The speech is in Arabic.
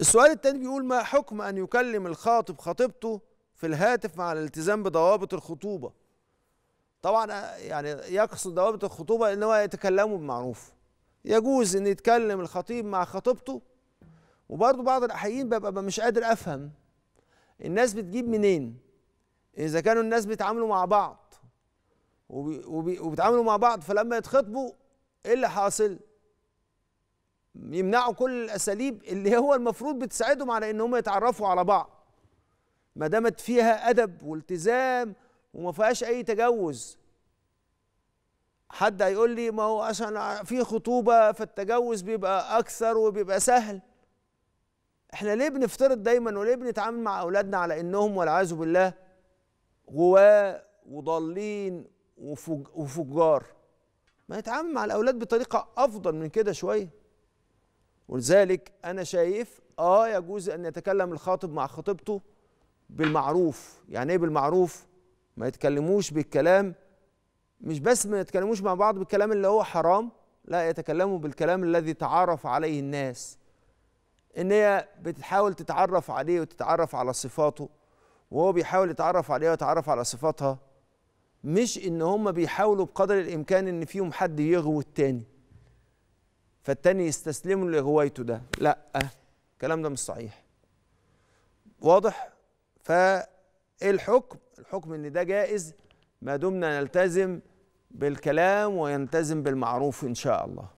السؤال الثاني بيقول ما حكم أن يكلم الخاطب خطيبته في الهاتف مع الالتزام بضوابط الخطوبة طبعا آه، يعني يقصد ضوابط الخطوبة إن هو يتكلموا بمعروف يجوز إن يتكلم الخطيب مع خطيبته وبرضه بعض الأحيين ببقى مش قادر أفهم الناس بتجيب منين إذا كانوا الناس بيتعاملوا مع بعض وبيتعاملوا مع بعض فلما يتخطبوا إيه اللي حاصل؟ يمنعوا كل الاساليب اللي هو المفروض بتساعدهم على ان هم يتعرفوا على بعض ما دامت فيها ادب والتزام وما فيهاش اي تجوز حد هيقول لي ما هو عشان في خطوبه فالتجوز بيبقى اكثر وبيبقى سهل احنا ليه بنفترض دايما وليه بنتعامل مع اولادنا على انهم والعياذ بالله غواة وضالين وفجار ما نتعامل مع الاولاد بطريقه افضل من كده شويه ولذلك انا شايف اه يجوز ان يتكلم الخاطب مع خطيبته بالمعروف يعني ايه بالمعروف ما يتكلموش بالكلام مش بس ما يتكلموش مع بعض بالكلام اللي هو حرام لا يتكلموا بالكلام الذي تعرف عليه الناس ان هي بتحاول تتعرف عليه وتتعرف على صفاته وهو بيحاول يتعرف عليها ويتعرف على صفاتها مش ان هم بيحاولوا بقدر الامكان ان فيهم حد يغوي التاني فالتاني يستسلم لهوايته ده لا آه، الكلام ده مش صحيح واضح فايه الحكم الحكم ان ده جائز ما دمنا نلتزم بالكلام وينتزم بالمعروف ان شاء الله